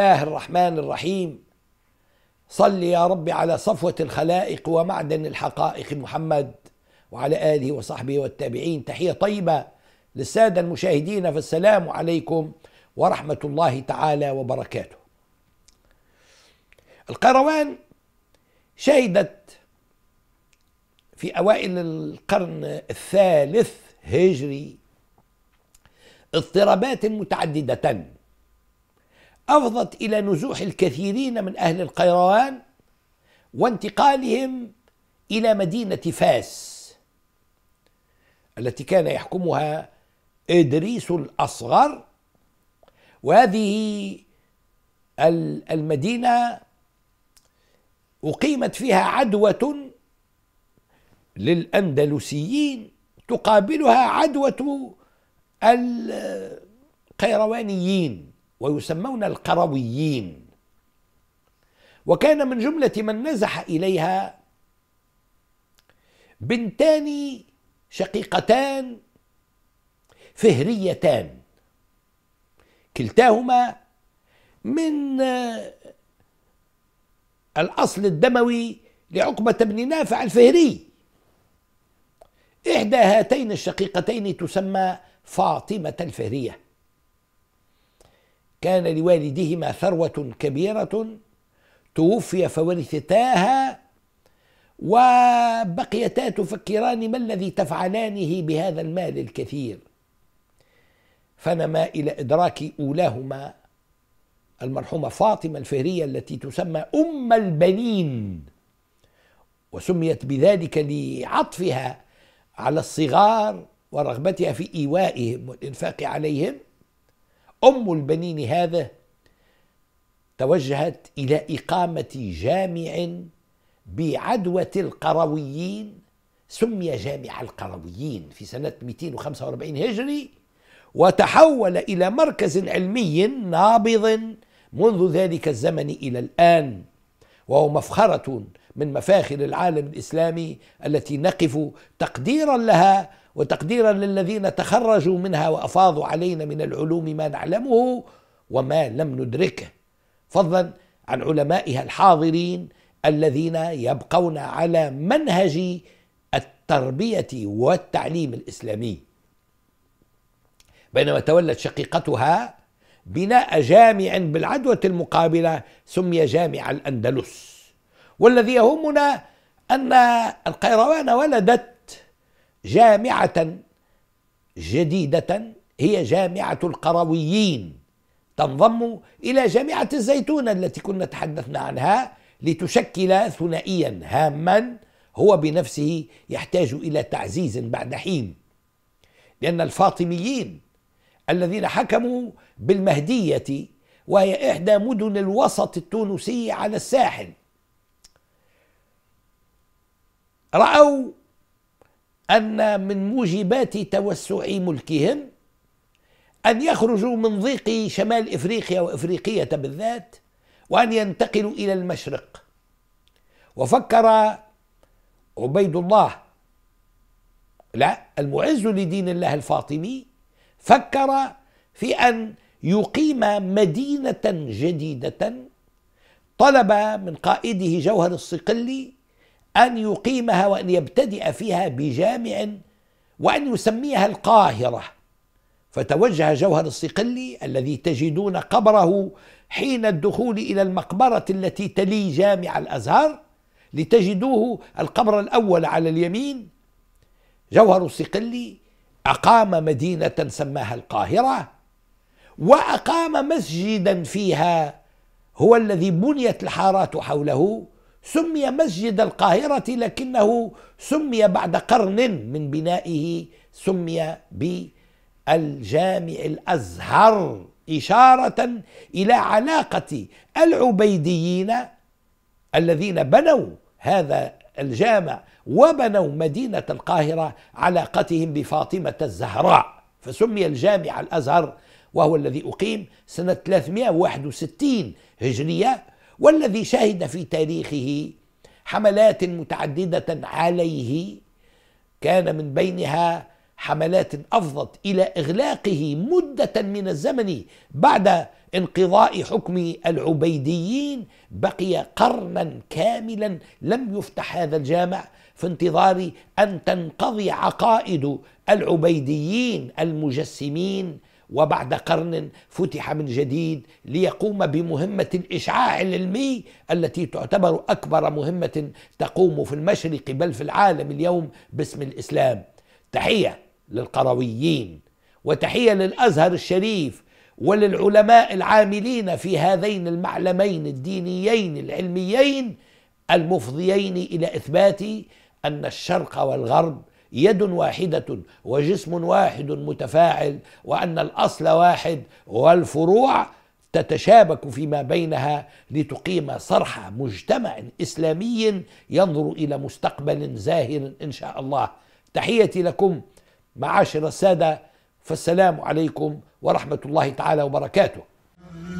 الله الرحمن الرحيم صل يا رب على صفوة الخلائق ومعدن الحقائق محمد وعلى آله وصحبه والتابعين تحية طيبة للسادة المشاهدين فالسلام عليكم ورحمة الله تعالى وبركاته القروان شهدت في أوائل القرن الثالث هجري اضطرابات متعددة أفضت إلى نزوح الكثيرين من أهل القيروان وانتقالهم إلى مدينة فاس التي كان يحكمها إدريس الأصغر وهذه المدينة أقيمت فيها عدوة للأندلسيين تقابلها عدوة القيروانيين ويسمون القرويين وكان من جملة من نزح إليها بنتان شقيقتان فهريتان كلتاهما من آه، الأصل الدموي لعقبة بن نافع الفهري إحدى هاتين الشقيقتين تسمى فاطمة الفهرية كان لوالدهما ثروة كبيرة توفي فورثتاها وبقيتا تفكران ما الذي تفعلانه بهذا المال الكثير فنما إلى إدراك أولاهما المرحومة فاطمة الفهرية التي تسمى أم البنين وسميت بذلك لعطفها على الصغار ورغبتها في إيوائهم والإنفاق عليهم أم البنين هذا توجهت إلى إقامة جامع بعدوة القرويين سمي جامع القرويين في سنة 245 هجري وتحول إلى مركز علمي نابض منذ ذلك الزمن إلى الآن وهو مفخرة من مفاخر العالم الإسلامي التي نقف تقديرا لها وتقديرا للذين تخرجوا منها وافاضوا علينا من العلوم ما نعلمه وما لم ندركه فضلا عن علمائها الحاضرين الذين يبقون على منهج التربيه والتعليم الاسلامي بينما تولت شقيقتها بناء جامع بالعدوى المقابله سمي جامع الاندلس والذي يهمنا ان القيروان ولدت جامعة جديدة هي جامعة القرويين تنضم إلى جامعة الزيتونة التي كنا تحدثنا عنها لتشكل ثنائيا هاما هو بنفسه يحتاج إلى تعزيز بعد حين لأن الفاطميين الذين حكموا بالمهدية وهي إحدى مدن الوسط التونسي على الساحل رأوا أن من موجبات توسع ملكهم أن يخرجوا من ضيق شمال إفريقيا وإفريقية بالذات وأن ينتقلوا إلى المشرق وفكر عبيد الله لا المعز لدين الله الفاطمي فكر في أن يقيم مدينة جديدة طلب من قائده جوهر الصقلي أن يقيمها وأن يبتدئ فيها بجامع وأن يسميها القاهرة فتوجه جوهر الصقلي الذي تجدون قبره حين الدخول إلى المقبرة التي تلي جامع الأزهر لتجدوه القبر الأول على اليمين جوهر الصقلي أقام مدينة سماها القاهرة وأقام مسجدا فيها هو الذي بنيت الحارات حوله سمي مسجد القاهرة لكنه سمي بعد قرن من بنائه سمي بالجامع الأزهر إشارة إلى علاقة العبيديين الذين بنوا هذا الجامع وبنوا مدينة القاهرة علاقتهم بفاطمة الزهراء فسمي الجامع الأزهر وهو الذي أقيم سنة 361 هجرية والذي شهد في تاريخه حملات متعددة عليه كان من بينها حملات أفضت إلى إغلاقه مدة من الزمن بعد انقضاء حكم العبيديين بقي قرنا كاملا لم يفتح هذا الجامع في انتظار أن تنقضي عقائد العبيديين المجسمين وبعد قرن فتح من جديد ليقوم بمهمة الإشعاع العلمي التي تعتبر أكبر مهمة تقوم في المشرق بل في العالم اليوم باسم الإسلام تحية للقرويين وتحية للأزهر الشريف وللعلماء العاملين في هذين المعلمين الدينيين العلميين المفضيين إلى إثبات أن الشرق والغرب يد واحدة وجسم واحد متفاعل وأن الأصل واحد والفروع تتشابك فيما بينها لتقيم صرح مجتمع إسلامي ينظر إلى مستقبل زاهر إن شاء الله تحيتي لكم معاشر السادة فالسلام عليكم ورحمة الله تعالى وبركاته